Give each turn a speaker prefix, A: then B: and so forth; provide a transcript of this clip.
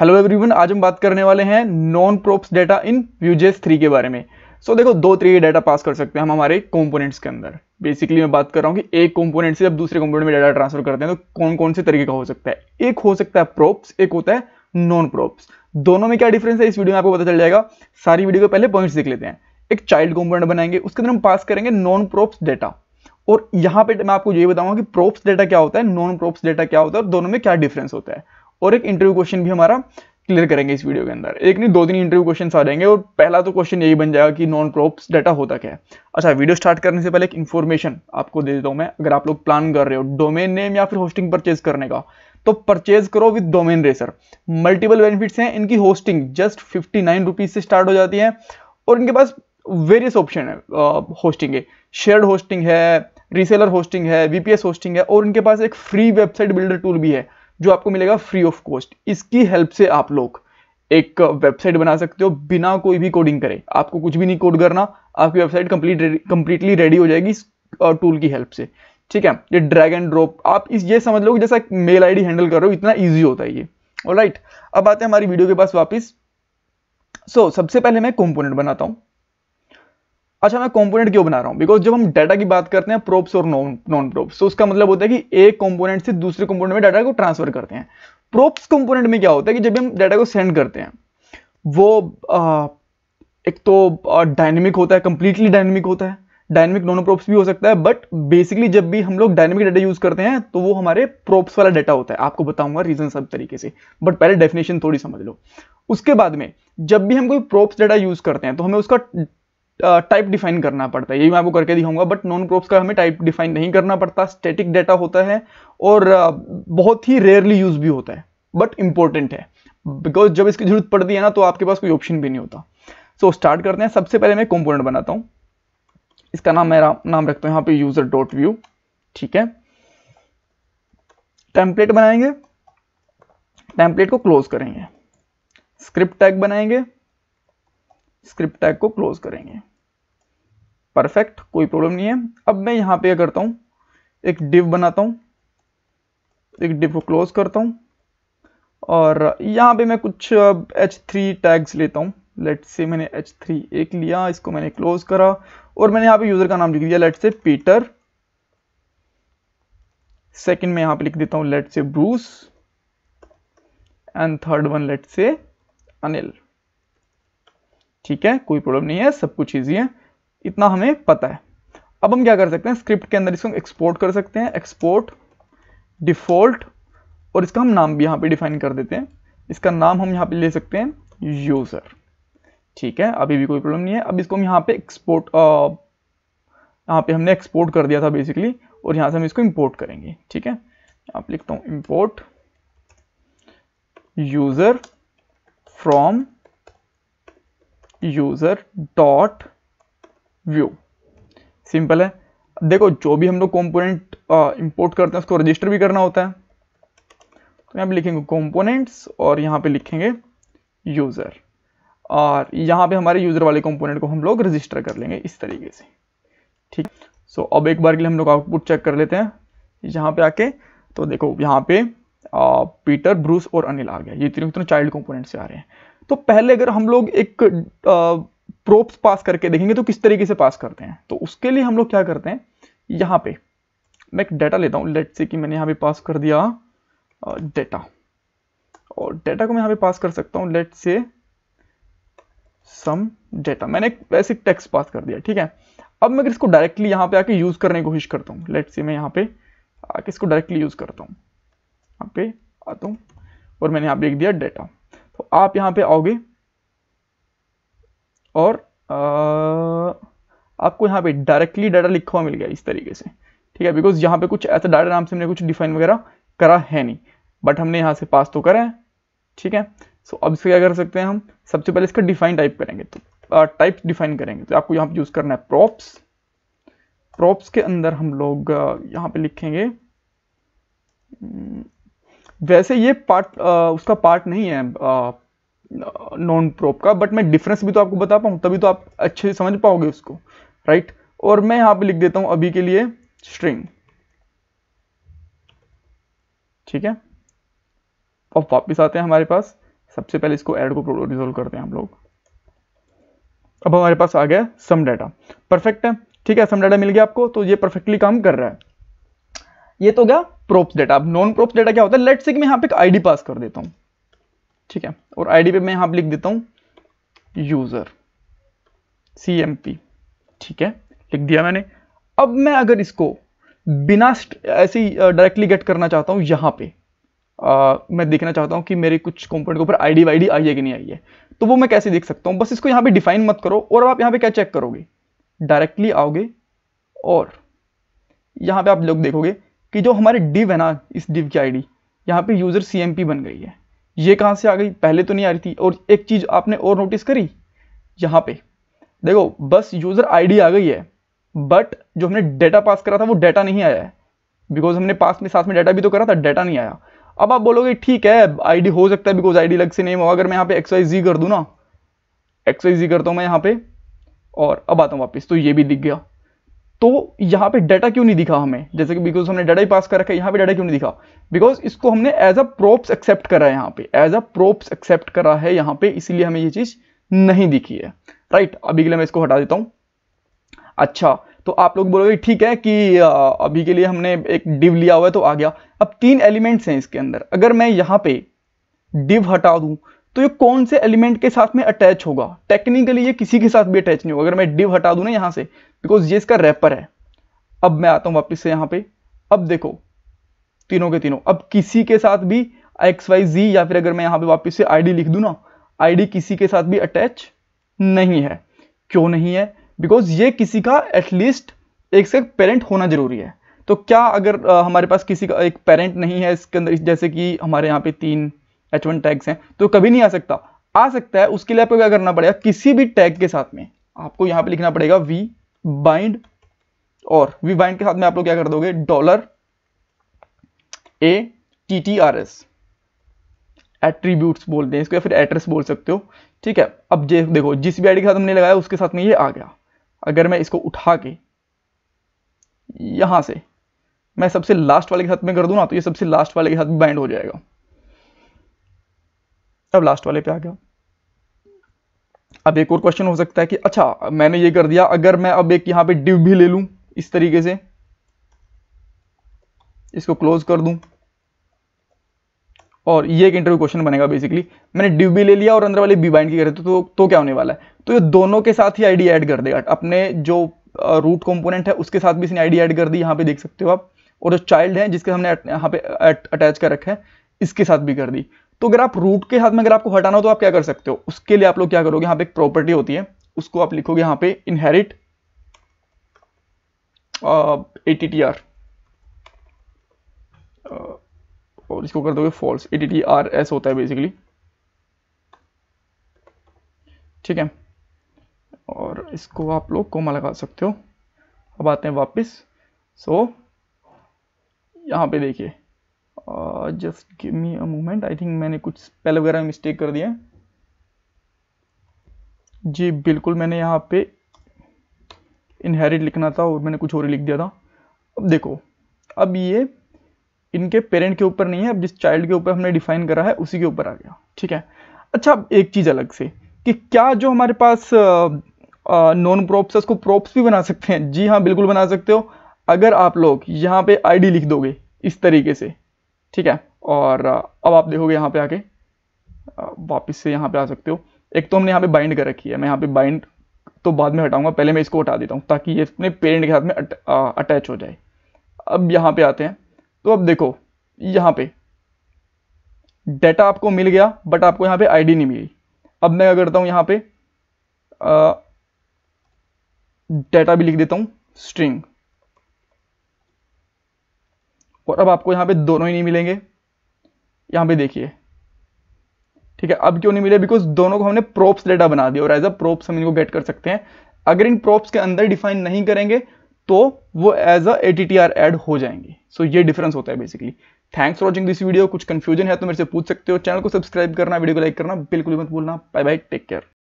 A: hello everyone आज हम बात करने वाले हैं non props data in Vue JS three के बारे में सो so, देखो दो तरीके डाटा पास कर सकते हैं हम हमारे कंपोनेंट्स के अंदर बेसिकली मैं बात कर रहा हूँ कि एक कंपोनेंट से जब दूसरे कंपोनेंट में डेटा ट्रांसफर करते हैं तो कौन कौन से तरीके का हो सकता है एक हो सकता है प्रोप्स एक होता है नॉन प्रोप्स दोनों में क्या डिफरेंस है इस वीडियो में आपको पता चल जाएगा सारी वीडियो को पहले पॉइंट्स देख लेते हैं एक चाइल्ड कॉम्पोनेट बनाएंगे उसके अंदर हम पास करेंगे नॉन प्रोप्स डेटा और यहाँ पे मैं आपको ये बताऊंगा कि प्रोप्स डेटा क्या होता है नॉन प्रोप्स डेटा क्या होता है और दोनों में क्या डिफरेंस होता है और एक इंटरव्यू क्वेश्चन भी हमारा क्लियर करेंगे इस वीडियो के अंदर एक नहीं दो दिन इंटरव्यू क्वेश्चन आ जाएंगे और पहला तो क्वेश्चन यही बन जाएगा कि नॉन क्रॉप्स डाटा होता क्या है अच्छा वीडियो स्टार्ट करने से पहले एक इन्फॉर्मेशन आपको दे देता हूँ मैं अगर आप लोग प्लान कर रहे हो डोमेन नेम या फिर होस्टिंग परचेज करने का तो परचेज करो with Domain Racer multiple benefits हैं इनकी hosting just fifty nine rupees से स्टार्ट हो जाती है और इनके पास वेरियस ऑप्शन है होस्टिंग शेयर्ड होस्टिंग है रीसेलर होस्टिंग है वीपीएस होस्टिंग है और इनके पास एक फ्री वेबसाइट बिल्डर टूल भी है जो आपको मिलेगा फ्री ऑफ कॉस्ट इसकी हेल्प से आप लोग एक वेबसाइट बना सकते हो बिना कोई भी कोडिंग करे आपको कुछ भी नहीं कोड करना आपकी वेबसाइट कंप्लीट कंप्लीटली रेडी हो जाएगी इस टूल की हेल्प से ठीक है ये ड्रैग एंड ड्रॉप आप इस ये समझ लो कि जैसा मेल आईडी हैंडल कर रहे हो इतना ईजी होता है ये और अब आते हैं हमारी वीडियो के पास वापस सो so, सबसे पहले मैं कंपोनेंट बनाता हूँ अच्छा मैं कंपोनेंट क्यों बना रहा हूँ बिकॉज जब हम डाटा की बात करते हैं प्रोप्स और नॉन नॉन प्रोप्स तो उसका मतलब होता है कि एक कंपोनेंट से दूसरे कंपोनेंट में डाटा को ट्रांसफर करते हैं प्रोप्स कंपोनेंट में क्या होता है कि जब हम डाटा को सेंड करते हैं वो आ, एक तो डायनेमिक होता है कंप्लीटली डायनेमिक होता है डायनेमिक नॉन प्रोप्स भी हो सकता है बट बेसिकली जब भी हम लोग डायनेमिक डाटा यूज करते हैं तो वो हमारे प्रोप्स वाला डाटा होता है आपको बताऊंगा रीजन सब तरीके से बट पहले डेफिनेशन थोड़ी समझ लो उसके बाद में जब भी हम कोई प्रोप्स डाटा यूज करते हैं तो हमें उसका टाइप डिफाइन करना पड़ता है ये मैं आपको करके दिखाऊंगा बट नॉन क्रॉप्स का हमें टाइप डिफाइन नहीं करना पड़ता स्टैटिक डेटा होता है और बहुत ही रेयरली यूज भी होता है बट इंपॉर्टेंट है बिकॉज जब इसकी जरूरत पड़ती है ना तो आपके पास कोई ऑप्शन भी नहीं होता सो so, स्टार्ट करते हैं सबसे पहले मैं कॉम्पोनेंट बनाता हूँ इसका नाम मेरा नाम रखता हूँ यहाँ पे यूजर डॉट व्यू ठीक है टेम्पलेट बनाएंगे टेम्पलेट को क्लोज करेंगे स्क्रिप्ट टैग बनाएंगे स्क्रिप्ट टैग को क्लोज करेंगे परफेक्ट कोई प्रॉब्लम नहीं है अब मैं यहाँ पे करता हूँ एक डिव बनाता हूं एक डिव को क्लोज करता हूं और यहां पे मैं कुछ एच थ्री टैग्स लेता हूं लेट से मैंने एच थ्री एक लिया इसको मैंने क्लोज करा और मैंने यहां पे यूज़र का नाम लिख दिया लेट से पीटर सेकंड में यहाँ पे लिख देता हूं let's say Bruce and third one let's say Anil ठीक है कोई प्रॉब्लम नहीं है सब कुछ ईजी है इतना हमें पता है अब हम क्या कर सकते हैं स्क्रिप्ट के अंदर इसको एक्सपोर्ट कर सकते हैं एक्सपोर्ट डिफॉल्ट और इसका हम नाम भी यहाँ पे डिफाइन कर देते हैं इसका नाम हम यहाँ पे ले सकते हैं यूज़र ठीक है अभी भी कोई प्रॉब्लम नहीं है अब इसको हम यहाँ पे एक्सपोर्ट यहाँ पे हमने एक्सपोर्ट कर दिया था बेसिकली और यहाँ से हम इसको इम्पोर्ट करेंगे ठीक है आप लिखता हूँ import user from user dot vue simple है देखो जो भी हम लोग कॉम्पोनेंट इंपोर्ट करते हैं उसको रजिस्टर भी करना होता है तो यहां पे लिखेंगे कॉम्पोनेंट्स और यहाँ पे लिखेंगे यूज़र और यहाँ पे हमारे यूज़र वाले कॉम्पोनेंट को हम लोग रजिस्टर कर लेंगे इस तरीके से ठीक सो so, अब एक बार के लिए हम लोग आउटपुट चेक कर लेते हैं यहां पे आके तो देखो यहाँ पे पीटर ब्रूस और अनिल आ गया ये तीनों तीनों चाइल्ड कॉम्पोनेंट से आ रहे हैं तो पहले अगर हम लोग एक प्रोप्स पास करके देखेंगे तो किस तरीके से पास करते हैं तो उसके लिए हम लोग क्या करते हैं यहाँ पे मैं एक डाटा लेता हूँ लेट से कि मैंने यहाँ पे पास कर दिया डेटा और डेटा को मैं यहाँ पे पास कर सकता हूँ लेट से सम डेटा मैंने एक वैसे टेक्स्ट पास कर दिया ठीक है अब मैं इसको डायरेक्टली यहाँ पे आके यूज़ करने की कोशिश करता हूँ लेट से मैं यहाँ पे आके इसको डायरेक्टली यूज़ करता हूँ यहाँ पे आता हूँ और मैंने यहाँ पे एक दिया डेटा तो आप यहाँ पे आओगे और आ, आपको यहाँ पे डायरेक्टली डाटा लिखा हुआ मिल गया इस तरीके से ठीक है बिकॉज यहाँ पे कुछ ऐसा डाटा नाम से हमने कुछ डिफाइन वगैरह करा है नहीं बट हमने यहाँ से पास तो करा है ठीक है सो अब इसको क्या कर सकते हैं हम सबसे पहले इसका डिफाइन टाइप करेंगे तो टाइप डिफाइन करेंगे तो आपको यहाँ पे यूज़ करना है प्रॉप्स प्रॉप्स के अंदर हम लोग यहाँ पे लिखेंगे वैसे ये पार्ट आ, उसका पार्ट नहीं है नॉन प्रोप का बट मैं डिफरेंस भी तो आपको बता पाऊँ तभी तो आप अच्छे से समझ पाओगे उसको राइट और मैं यहाँ पे लिख देता हूँ अभी के लिए स्ट्रिंग ठीक है अब वापस आते हैं हमारे पास सबसे पहले इसको एड को रिजोल्व करते हैं हम लोग अब हमारे पास आ गया सम डाटा परफेक्ट है ठीक है सम डाटा मिल गया आपको तो ये परफेक्टली काम कर रहा है ये तो गया प्रोप्स डेटा अब नॉन प्रोप्स डेटा क्या होता है लेट्स से मैं यहाँ पे आईडी पास कर देता हूं ठीक है और आईडी पे मैं यहां पे लिख देता हूं यूजर सी एम पी ठीक है लिख दिया मैंने अब मैं अगर इसको बिना ऐसे ही डायरेक्टली गेट करना चाहता हूं यहां पे आ, मैं देखना चाहता हूं कि मेरे कुछ कंपोनेंट के ऊपर आईडी वाईडी आई है कि नहीं आई है तो वो मैं कैसे देख सकता हूं बस इसको यहां पे डिफाइन मत करो और आप यहां पे क्या चेक करोगे डायरेक्टली आओगे और यहां पे आप लोग देखोगे कि जो हमारे डिव है ना इस डिव की आईडी यहाँ पे यूज़र सी बन गई है ये कहाँ से आ गई पहले तो नहीं आ रही थी और एक चीज़ आपने और नोटिस करी यहाँ पे देखो बस यूज़र आईडी आ गई है बट जो हमने डेटा पास करा था वो डेटा नहीं आया है बिकॉज हमने पास में साथ में डेटा भी तो करा था डेटा नहीं आया अब आप बोलोगे ठीक है आईडी हो सकता है बिकॉज आईडी अलग से नहीं हुआ अगर मैं यहाँ पे एक्स वाई जी कर दूँ ना एक्स वाई जी करता हूँ मैं यहाँ पे और अब आता हूँ वापस तो ये भी दिख गया तो यहां पे डाटा क्यों नहीं दिखा हमें जैसे कि बिकॉज हमने डाटा ही पास कर रखा है यहां पे डाटा क्यों नहीं दिखा बिकॉज इसको हमने एज अ प्रोप्स एक्सेप्ट करा है यहां पे एज अ प्रोप्स एक्सेप्ट करा है यहां पे इसीलिए हमें ये चीज़ नहीं दिखी है राइट अभी के लिए मैं इसको हटा देता हूं अच्छा तो आप लोग बोलोगे ठीक है कि अभी के लिए हमने एक डिव लिया हुआ है तो आ गया अब तीन एलिमेंट्स हैं इसके अंदर अगर मैं यहां पर डिव हटा दूं तो ये कौन से एलिमेंट के साथ में अटैच होगा टेक्निकली ये किसी के साथ भी अटैच नहीं होगा अगर मैं डिव हटा दू ना यहाँ से बिकॉज ये इसका रैपर है अब मैं आता हूं वापिस से यहाँ पे अब देखो तीनों के तीनों अब किसी के साथ भी एक्स वाई जी या फिर अगर मैं यहाँ पे वापिस से डी लिख दू ना डी किसी के साथ भी अटैच नहीं है क्यों नहीं है बिकॉज ये किसी का एटलीस्ट एक से पेरेंट होना जरूरी है तो क्या अगर आ, हमारे पास किसी का एक पेरेंट नहीं है इसके अंदर जैसे कि हमारे यहाँ पे तीन एच वन टैग्स हैं तो कभी नहीं आ सकता आ सकता है उसके लिए आपको क्या करना पड़ेगा किसी भी टैग के साथ में आपको यहां पे लिखना पड़ेगा वी बाइंड और वी बाइंड के साथ में आप लोग क्या कर दोगे dollar A T T R S attributes बोलते हैं इसको या फिर एड्रेस बोल सकते हो ठीक है अब जे देखो जिस भी आईडी के साथ हमने लगाया उसके साथ में ये आ गया अगर मैं इसको उठा के यहां से मैं सबसे लास्ट वाले के साथ में कर दू ना तो ये सबसे लास्ट वाले के साथ बाइंड हो जाएगा अब लास्ट वाले पे आ गया अब एक और क्वेश्चन हो सकता है कि अच्छा मैंने ये कर दिया अगर मैं अब एक यहां पे डिव भी ले लू इस तरीके से इसको क्लोज कर दू और ये एक इंटरव्यू क्वेश्चन बनेगा बेसिकली मैंने डिव भी ले लिया और अंदर वाले बी बाइंड की करे तो, तो, तो क्या होने वाला है तो ये दोनों के साथ ही आईडी ऐड कर देगा अपने जो रूट कंपोनेंट है उसके साथ भी इसने आईडी ऐड कर दी यहाँ पे देख सकते हो आप और जो चाइल्ड है जिसके हमने यहाँ पे अटैच कर रखा है इसके साथ भी कर दी तो अगर आप रूट के हाथ में अगर आपको हटाना हो तो आप क्या कर सकते हो उसके लिए आप लोग क्या करोगे यहां पे एक प्रॉपर्टी होती है उसको आप लिखोगे यहां पे इनहेरिट एटीटीआर टी आर और इसको कर दोगे false A T T R S होता है बेसिकली ठीक है और इसको आप लोग कोमा लगा सकते हो अब आते हैं वापस सो यहां पे देखिए just give me a moment I think मैंने कुछ स्पेल वगैरह मिस्टेक कर दिया जी बिल्कुल मैंने यहाँ पे इनहेरिट लिखना था और मैंने कुछ और ही लिख दिया था अब देखो अब ये इनके पेरेंट के ऊपर नहीं है अब जिस चाइल्ड के ऊपर हमने डिफाइन करा है उसी के ऊपर आ गया ठीक है अच्छा अब एक चीज़ अलग से कि क्या जो हमारे पास नॉन प्रॉप्स है उसको प्रॉप्स भी बना सकते हैं जी हाँ बिल्कुल बना सकते हो अगर आप लोग यहाँ पे आईडी लिख दोगे इस तरीके से ठीक है और अब आप देखोगे यहाँ पे आके वापस से यहाँ पे आ सकते हो एक तो हमने यहाँ पे बाइंड कर रखी है मैं यहाँ पे बाइंड तो बाद में हटाऊंगा पहले मैं इसको हटा देता हूँ ताकि ये अपने पेरेंट के साथ में अटैच हो जाए अब यहाँ पे आते हैं तो अब देखो यहाँ पे डेटा आपको मिल गया बट आपको यहाँ पे आईडी नहीं मिली अब मैं क्या करता हूँ यहाँ पे डेटा भी लिख देता हूँ स्ट्रिंग और अब आपको यहाँ पे दोनों ही नहीं मिलेंगे यहाँ पे देखिए ठीक है अब क्यों नहीं मिले बिकॉज दोनों को हमने प्रोप्स डेटा बना दिया और एज अ प्रोप्स हम इनको गेट कर सकते हैं अगर इन प्रोप्स के अंदर डिफाइन नहीं करेंगे तो वो एज अ ए टी एड हो जाएंगे सो so, ये डिफरेंस होता है basically thanks for watching this video कुछ कंफ्यूजन है तो मेरे से पूछ सकते हो चैनल को सब्सक्राइब करना वीडियो को लाइक करना बिल्कुल मत भूलना बाय बाय टेक केयर